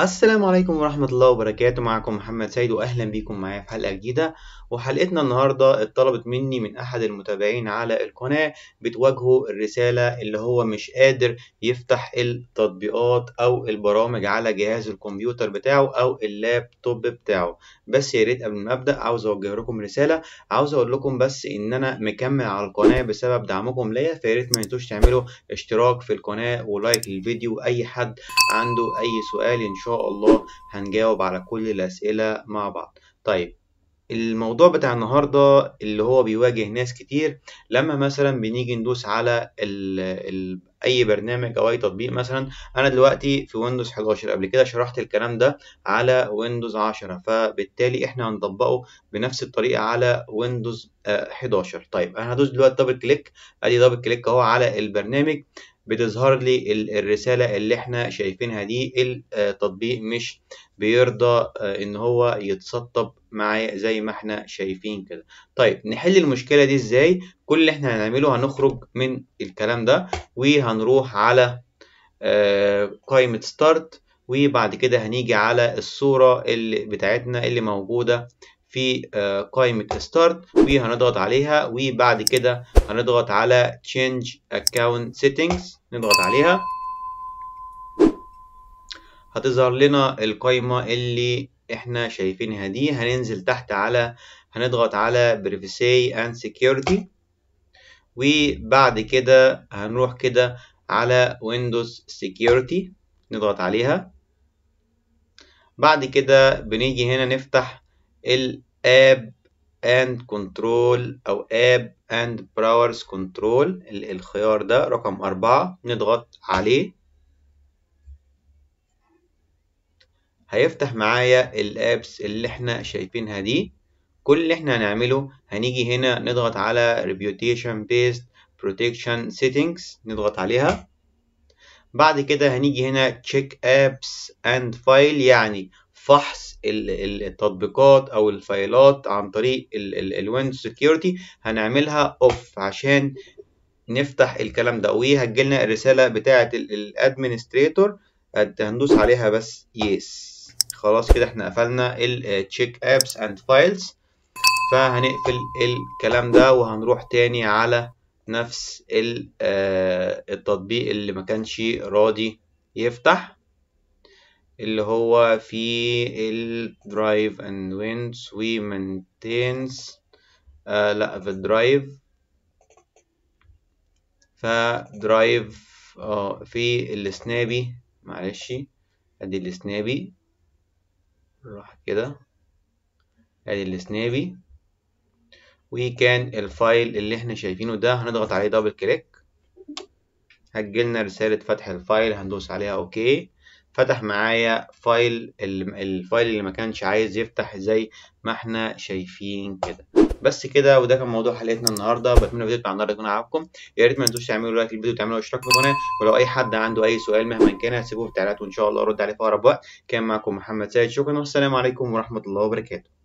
السلام عليكم ورحمة الله وبركاته معكم محمد سيد وأهلا بيكم معايا في حلقة جديدة وحلقتنا النهاردة اتطلبت مني من أحد المتابعين على القناة بتواجهه الرسالة اللي هو مش قادر يفتح التطبيقات أو البرامج على جهاز الكمبيوتر بتاعه أو اللابتوب بتاعه بس يا ريت قبل ما أبدأ عاوز أوجه لكم رسالة عاوز أقول لكم بس إن أنا مكمل على القناة بسبب دعمكم ليا فيا ريت ما انتوش تعملوا اشتراك في القناة ولايك للفيديو أي حد عنده أي سؤال إن شاء الله هنجاوب على كل الأسئلة مع بعض طيب الموضوع بتاع النهاردة اللي هو بيواجه ناس كتير لما مثلا بنيجي ندوس على الـ الـ أي برنامج أو أي تطبيق مثلا أنا دلوقتي في ويندوز 11 قبل كده شرحت الكلام ده على ويندوز 10 فبالتالي إحنا هنطبقه بنفس الطريقة على ويندوز آه، 11 طيب أنا هدوس دلوقتي دبل كليك أدي دبل كليك أهو على البرنامج بتظهر لي الرسالة اللي احنا شايفينها دي التطبيق آه، مش بيرضى آه، ان هو يتسطب معايا زي ما احنا شايفين كده طيب نحل المشكلة دي ازاي كل اللي احنا هنعمله هنخرج من الكلام ده وهنروح على آه، قائمة ستارت وبعد كده هنيجي على الصورة اللي بتاعتنا اللي موجودة في آه، قائمة Start وهنضغط عليها وبعد كده هنضغط على change account settings نضغط عليها هتظهر لنا القائمة اللي احنا شايفينها دي هننزل تحت على هنضغط على privacy and security وبعد كده هنروح كده على Windows Security نضغط عليها بعد كده بنيجي هنا نفتح الاب اند كنترول او اب اند براورز كنترول الخيار ده رقم أربعة نضغط عليه هيفتح معايا الابس اللي احنا شايفينها دي كل اللي احنا هنعمله هنيجي هنا نضغط على reputation based protection settings نضغط عليها بعد كده هنيجي هنا check apps and file يعني فحص التطبيقات او الفايلات عن طريق الويند سكيورتي هنعملها اوف عشان نفتح الكلام ده وهتجيلنا الرساله بتاعه الادمنستريتور هندوس عليها بس يس خلاص كده احنا قفلنا التشيك ابس اند فايلز فهنقفل الكلام ده وهنروح تاني على نفس آه، التطبيق اللي ما كانش راضي يفتح اللي هو في ال drive and winds we maintains آه لا في الدرايف drive اه في السنابي معلش ادي السنابي راح كده ادي السنابي وكان الفايل اللي احنا شايفينه ده هنضغط عليه دبل كليك هتجيلنا رسالة فتح الفايل هندوس عليها اوكي فتح معايا فايل الفايل اللي ما كانش عايز يفتح زي ما احنا شايفين كده بس كده وده كان موضوع حلقتنا النهارده بتمنى الفيديو بتاع النهارده يكون عجبكم يا ريت ما تنسوش تعملوا لايك للفيديو وتعملوا اشتراك في القناه ولو اي حد عنده اي سؤال مهما كان هتسيبوه في التعليقات وان شاء الله ارد عليه في اقرب وقت كان معكم محمد سيد شكرا والسلام عليكم ورحمه الله وبركاته